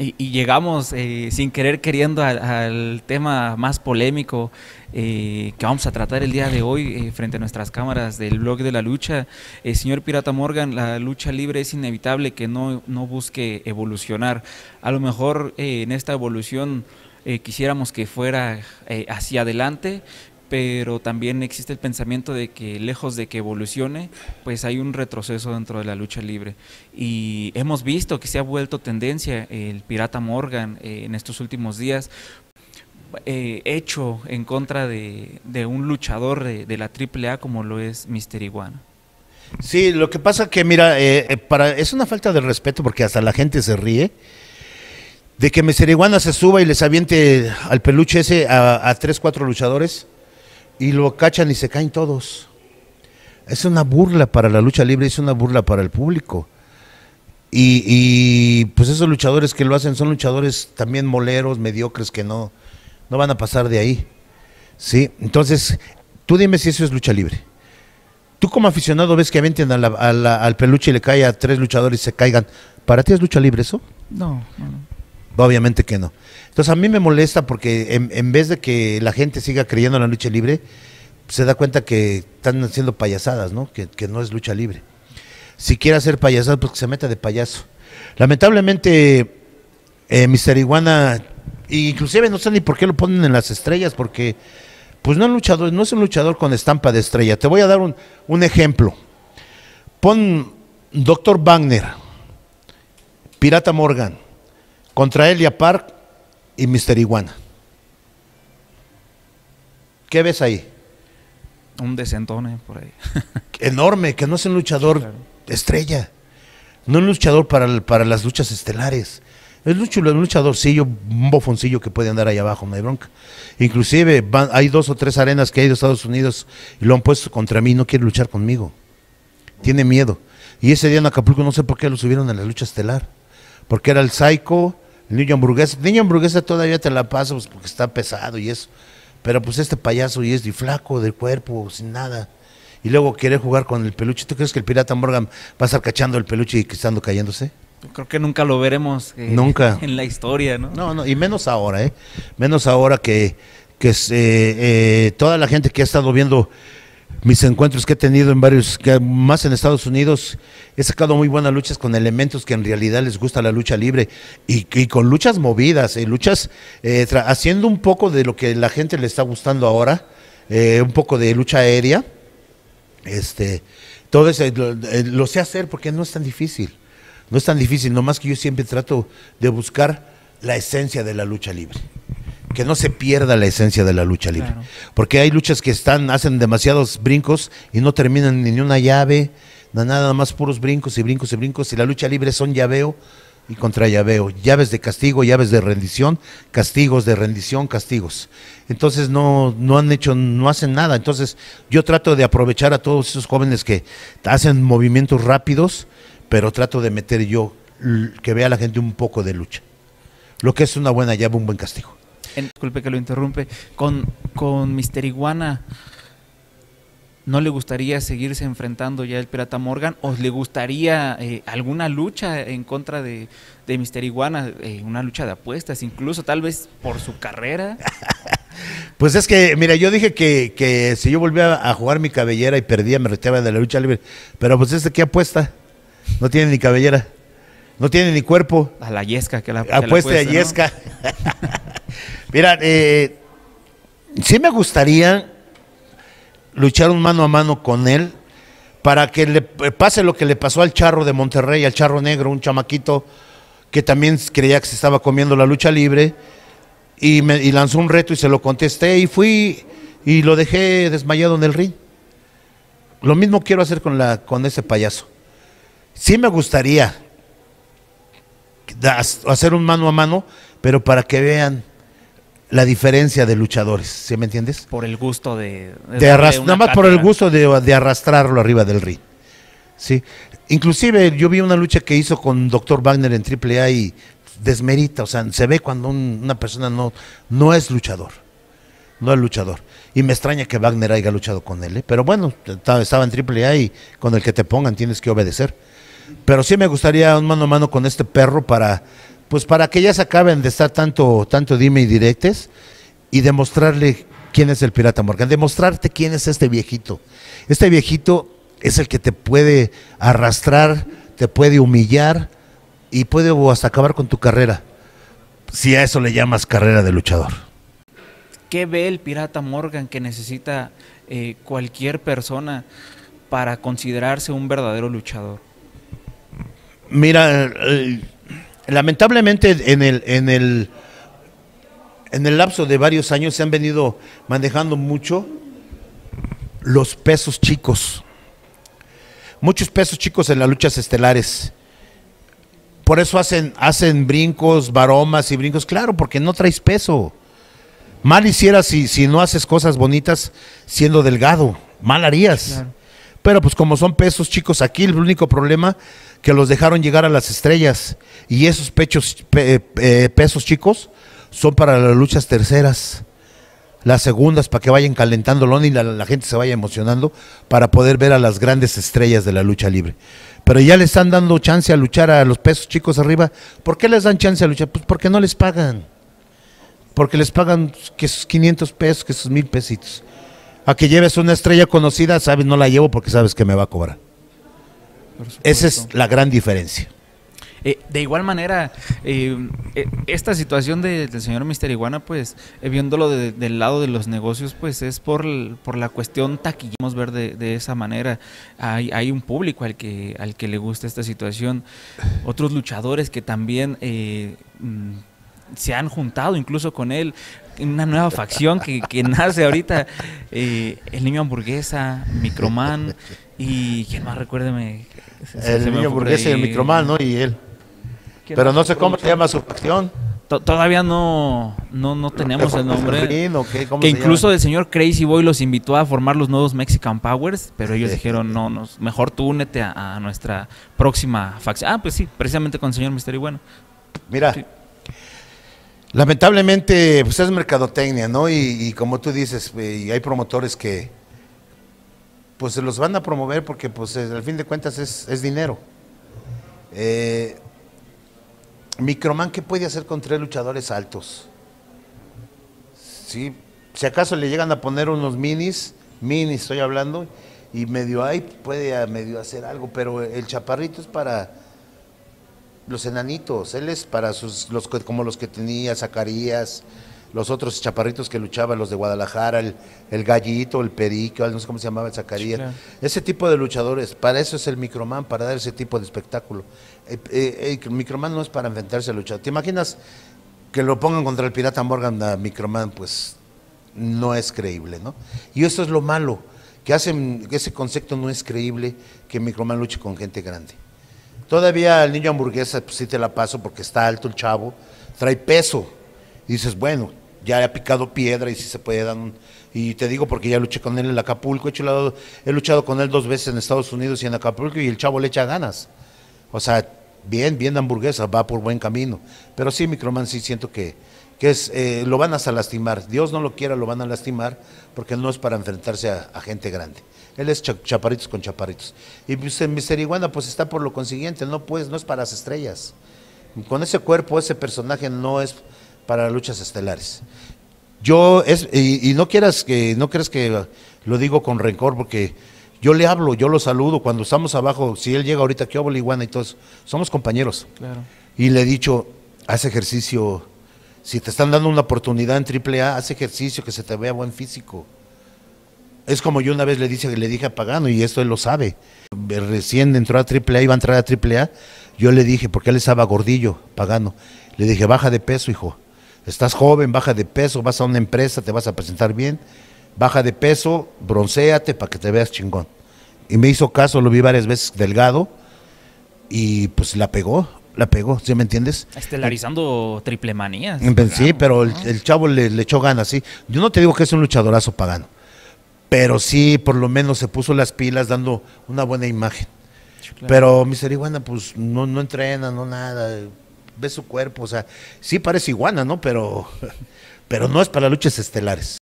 Y, llegamos eh, sin querer queriendo al, tema más polémico eh, que vamos a tratar el día de hoy eh, frente a nuestras cámaras del blog de la lucha. señor Pirata Morgan, la lucha libre es inevitable que no, no busque evolucionar. A lo mejor en esta evolución quisiéramos que fuera hacia adelante, pero también existe el pensamiento de que lejos de que evolucione, pues hay un retroceso dentro de la lucha libre. Y hemos visto que se ha vuelto tendencia el pirata Morgan eh, en estos últimos días, eh, hecho en contra de, un luchador de, de, la AAA como lo es Mister Iguana. Sí, lo que pasa que, mira, eh, para, es una falta de respeto porque hasta la gente se ríe de que Mister Iguana se suba y les aviente al peluche ese a, a tres, cuatro luchadores y lo cachan y se caen todos. Es una burla para la lucha libre, es una burla para el público. Y, pues esos luchadores que lo hacen son luchadores también moleros, mediocres, que no, no van a pasar de ahí. ¿Sí? Entonces, tú dime si eso es lucha libre. Tú como aficionado ves que a al peluche y le cae a tres luchadores y se caigan. ¿Para ti es lucha libre eso? no. no. Obviamente que no. Entonces a mí me molesta porque en, vez de que la gente siga creyendo en la lucha libre, se da cuenta que están haciendo payasadas, ¿no? Que, no es lucha libre. Si quiere hacer payasadas, pues que se meta de payaso. Lamentablemente, eh, Mister Iguana, inclusive no sé ni por qué lo ponen en las estrellas, porque pues no, luchador, no es un luchador con estampa de estrella. Te voy a dar un, un ejemplo. Pon Dr. Wagner, Pirata Morgan contra Elia Park y Mr. Iguana. ¿Qué ves ahí? Un desentone por ahí. Enorme, que no es un luchador estrella, no es un luchador para, las luchas estelares. Es un luchadorcillo, un bofoncillo que puede andar ahí abajo, no hay bronca. Inclusive hay dos o tres arenas que hay de Estados Unidos y lo han puesto contra mí, no quiere luchar conmigo. Tiene miedo. Y ese día en Acapulco no sé por qué lo subieron a la lucha estelar porque era el psycho, el niño hamburguesa. El niño hamburguesa todavía te la paso pues, porque está pesado y eso. Pero pues este payaso y es de flaco, de cuerpo, sin nada. Y luego quiere jugar con el peluche. ¿Tú crees que el pirata Morgan va a estar cachando el peluche y que estando cayéndose? Creo que nunca lo veremos. Eh, nunca. En la historia, ¿no? No, no, y menos ahora, ¿eh? Menos ahora que, que eh, eh, toda la gente que ha estado viendo mis encuentros que he tenido en varios, más en Estados Unidos, he sacado muy buenas luchas con elementos que en realidad les gusta la lucha libre y, con luchas movidas, eh, luchas eh, haciendo un poco de lo que la gente le está gustando ahora, eh, un poco de lucha aérea. Este, todo eso lo, lo, sé hacer porque no es tan difícil, no es tan difícil, nomás que yo siempre trato de buscar la esencia de la lucha libre que no se pierda la esencia de la lucha libre. Porque hay luchas que están, hacen demasiados brincos y no terminan ni una llave, nada más puros brincos y brincos y brincos. Y la lucha libre son llaveo y contra llaveo, llaves de castigo, llaves de rendición, castigos de rendición, castigos. Entonces no, no han hecho, no hacen nada. Entonces yo trato de aprovechar a todos esos jóvenes que hacen movimientos rápidos, pero trato de meter yo que vea a la gente un poco de lucha. Lo que es una buena llave, un buen castigo disculpe que lo interrumpe, con, con Mister Iguana, ¿no le gustaría seguirse enfrentando ya el Pirata Morgan? ¿O le gustaría eh, alguna lucha en contra de, de Mister Iguana? Eh, una lucha de apuestas, incluso tal vez por su carrera. Pues es que, mira, yo dije que, si yo volvía a jugar mi cabellera y perdía, me retiraba de la lucha libre. Pero pues este que apuesta. No tiene ni cabellera. No tiene ni cuerpo. A la yesca que la Apueste a yesca. Mira, eh, sí me gustaría luchar un mano a mano con él para que le pase lo que le pasó al charro de Monterrey, al charro negro, un chamaquito que también creía que se estaba comiendo la lucha libre y, me, lanzó un reto y se lo contesté y fui y lo dejé desmayado en el ring. Lo mismo quiero hacer con, la, con ese payaso. Sí me gustaría hacer un mano a mano, pero para que vean la diferencia de luchadores, ¿sí me entiendes? Por el gusto de... nada más por el gusto de, arrastrarlo arriba del ring. ¿sí? Inclusive yo vi una lucha que hizo con Dr. Wagner en AAA y desmerita, o sea, se ve cuando una persona no, no es luchador. No es luchador. Y me extraña que Wagner haya luchado con él, ¿eh? pero bueno, estaba en AAA y con el que te pongan tienes que obedecer. Pero sí me gustaría un mano a mano con este perro para pues para que ellas acaben de estar tanto, tanto dime y directes y demostrarle quién es el pirata Morgan, demostrarte quién es este viejito. Este viejito es el que te puede arrastrar, te puede humillar y puede hasta acabar con tu carrera, si a eso le llamas carrera de luchador. ¿Qué ve el pirata Morgan que necesita eh, cualquier persona para considerarse un verdadero luchador? Mira, eh, lamentablemente en el, en el, en el lapso de varios años se han venido manejando mucho los pesos chicos. Muchos pesos chicos en las luchas estelares. Por eso hacen, hacen brincos, varomas y brincos. Claro, porque no traes peso. Mal hicieras si, si no haces cosas bonitas siendo delgado. Mal harías. Pero pues como son pesos chicos aquí, el único problema que los dejaron llegar a las estrellas y esos pechos, eh, eh, pesos chicos son para las luchas terceras. Las segundas para que vayan calentándolo y la, gente se vaya emocionando para poder ver a las grandes estrellas de la lucha libre pero ya le están dando chance a luchar a los pesos chicos arriba. ¿Por qué les dan chance a luchar? Pues porque no les pagan. Porque les pagan pues, que sus 500 pesos, que esos mil pesitos a que lleves una estrella conocida, sabes, no la llevo porque sabes que me va a cobrar. Esa es la gran diferencia. Eh, de igual manera, eh, eh, esta situación del señor Mister Iguana, pues, viéndolo del lado de los negocios, pues es por, la cuestión taquillamos ver de, esa manera. Hay, hay, un público al que, al que le gusta esta situación. Otros luchadores que también mm, se han juntado incluso con él en una nueva facción que, nace ahorita. Eh, el niño hamburguesa, Microman y quién más, recuérdeme. el niño hamburguesa y el Microman, ¿no? Y él. Pero no sé cómo se llama su facción. Todavía no, no, tenemos el nombre. que incluso el señor Crazy Boy los invitó a formar los nuevos Mexican Powers, pero ellos dijeron, no, mejor tú únete a, nuestra próxima facción. Ah, pues sí, precisamente con el señor Misterio Bueno. Mira, Lamentablemente, pues es mercadotecnia, ¿no? Y, como tú dices, eh, hay promotores que pues se los van a promover porque pues al fin de cuentas es, dinero. Eh, Microman, ¿qué puede hacer con tres luchadores altos? si acaso le llegan a poner unos minis, minis estoy hablando, y medio ahí puede medio hacer algo, pero el chaparrito es para los enanitos, él es para sus, los, como los que tenía Zacarías, los otros chaparritos que luchaban, los de Guadalajara, el, gallito, el perico, no sé cómo se llamaba el Zacarías. Ese tipo de luchadores, para eso es el Microman, para dar ese tipo de espectáculo. Eh, eh, eh, el, Microman no es para enfrentarse al luchador. ¿Te imaginas que lo pongan contra el Pirata Morgan a Microman? Pues no es creíble, ¿no? Y eso es lo malo, que hacen, ese concepto no es creíble que Microman luche con gente grande. Todavía el niño hamburguesa, pues sí te la paso porque está alto el chavo, trae peso. Y dices, bueno, ya ha picado piedra y si sí se puede dar un... Y te digo porque ya luché con él en Acapulco, he, he luchado con él dos veces en Estados Unidos y en Acapulco y el chavo le echa ganas. O sea, bien, bien hamburguesa, va por buen camino. Pero sí, Microman, sí siento que que es, eh, lo van a lastimar, Dios no lo quiera, lo van a lastimar, porque no es para enfrentarse a, gente grande. Él es chaparritos con chaparritos. Y pues, Iguana, pues está por lo consiguiente, no pues, no es para las estrellas. Con ese cuerpo, ese personaje no es para luchas estelares. Yo es, y, no quieras que, no creas que lo digo con rencor, porque yo le hablo, yo lo saludo, cuando estamos abajo, si él llega ahorita, ¿qué hago iguana y todos, somos compañeros. Claro. Y le he dicho, haz ejercicio, si te están dando una oportunidad en AAA, haz ejercicio, que se te vea buen físico. Es como yo una vez le dije, le dije a Pagano, y esto él lo sabe. Recién entró a AAA, iba a entrar a AAA. Yo le dije, porque él estaba gordillo, Pagano. Le dije, baja de peso, hijo. Estás joven, baja de peso, vas a una empresa, te vas a presentar bien. Baja de peso, broncéate para que te veas chingón. Y me hizo caso, lo vi varias veces delgado. Y pues la pegó la pegó, ¿sí me entiendes? Estelarizando triple manías. Sí, pero el, chavo le, echó ganas, sí. Yo no te digo que es un luchadorazo pagano, pero sí, por lo menos se puso las pilas dando una buena imagen. Pero Mister pues no, no entrena, no nada, ve su cuerpo, o sea, sí parece iguana, ¿no? Pero, pero no es para luchas estelares.